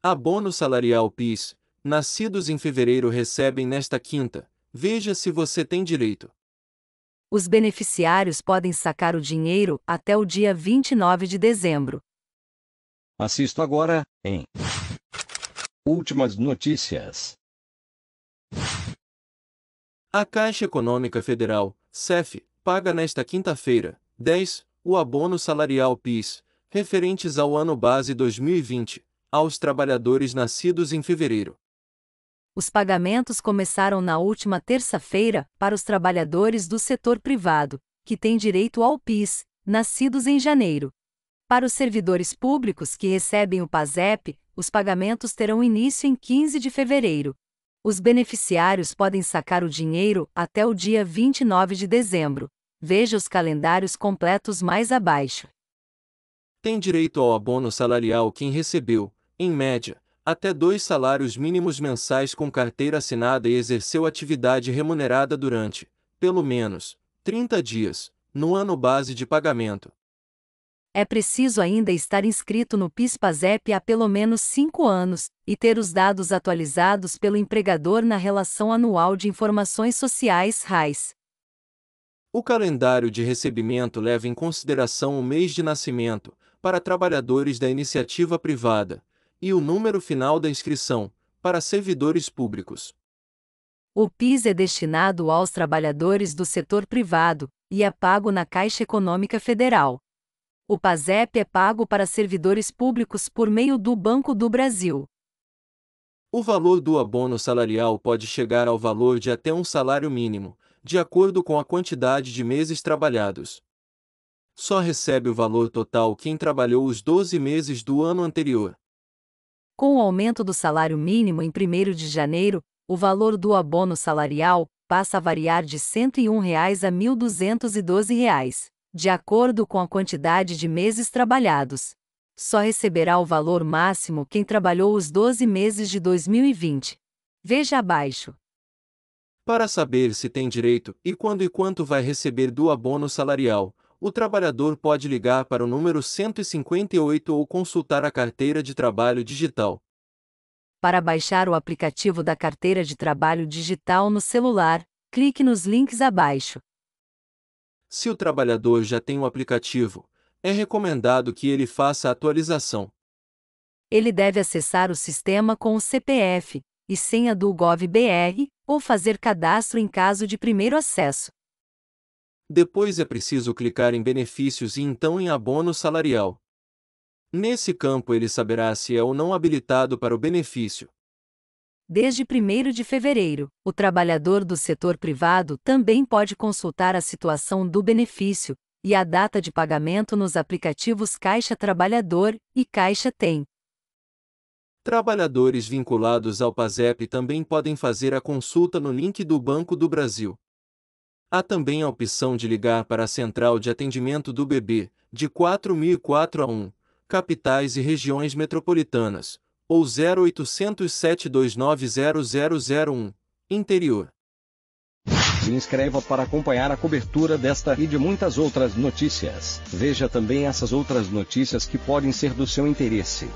Abono salarial PIS, nascidos em fevereiro recebem nesta quinta. Veja se você tem direito. Os beneficiários podem sacar o dinheiro até o dia 29 de dezembro. Assisto agora em Últimas notícias. A Caixa Econômica Federal, CEF, paga nesta quinta-feira, 10, o abono salarial PIS, referentes ao ano base 2020, aos trabalhadores nascidos em fevereiro. Os pagamentos começaram na última terça-feira para os trabalhadores do setor privado, que têm direito ao PIS, nascidos em janeiro. Para os servidores públicos que recebem o PASEP, os pagamentos terão início em 15 de fevereiro. Os beneficiários podem sacar o dinheiro até o dia 29 de dezembro. Veja os calendários completos mais abaixo. Tem direito ao abono salarial quem recebeu, em média, até dois salários mínimos mensais com carteira assinada e exerceu atividade remunerada durante, pelo menos, 30 dias, no ano base de pagamento. É preciso ainda estar inscrito no PIS/PASEP há pelo menos 5 anos e ter os dados atualizados pelo empregador na Relação Anual de Informações Sociais RAIS. O calendário de recebimento leva em consideração o mês de nascimento para trabalhadores da iniciativa privada, e o número final da inscrição, para servidores públicos. O PIS é destinado aos trabalhadores do setor privado e é pago na Caixa Econômica Federal. O PASEP é pago para servidores públicos por meio do Banco do Brasil. O valor do abono salarial pode chegar ao valor de até um salário mínimo, de acordo com a quantidade de meses trabalhados. Só recebe o valor total quem trabalhou os 12 meses do ano anterior. Com o aumento do salário mínimo em 1 de janeiro, o valor do abono salarial passa a variar de R$ 101 reais a R$ 1.212, reais, de acordo com a quantidade de meses trabalhados. Só receberá o valor máximo quem trabalhou os 12 meses de 2020. Veja abaixo. Para saber se tem direito e quando e quanto vai receber do abono salarial, o trabalhador pode ligar para o número 158 ou consultar a carteira de trabalho digital. Para baixar o aplicativo da carteira de trabalho digital no celular, clique nos links abaixo. Se o trabalhador já tem o um aplicativo, é recomendado que ele faça a atualização. Ele deve acessar o sistema com o CPF e senha do GovBR ou fazer cadastro em caso de primeiro acesso. Depois é preciso clicar em benefícios e então em abono salarial. Nesse campo ele saberá se é ou não habilitado para o benefício. Desde 1 de fevereiro, o trabalhador do setor privado também pode consultar a situação do benefício e a data de pagamento nos aplicativos Caixa Trabalhador e Caixa Tem. Trabalhadores vinculados ao PASEP também podem fazer a consulta no link do Banco do Brasil. Há também a opção de ligar para a central de atendimento do bebê, de 4004 a 1, capitais e regiões metropolitanas, ou 0800 729 interior. Se inscreva para acompanhar a cobertura desta e de muitas outras notícias. Veja também essas outras notícias que podem ser do seu interesse.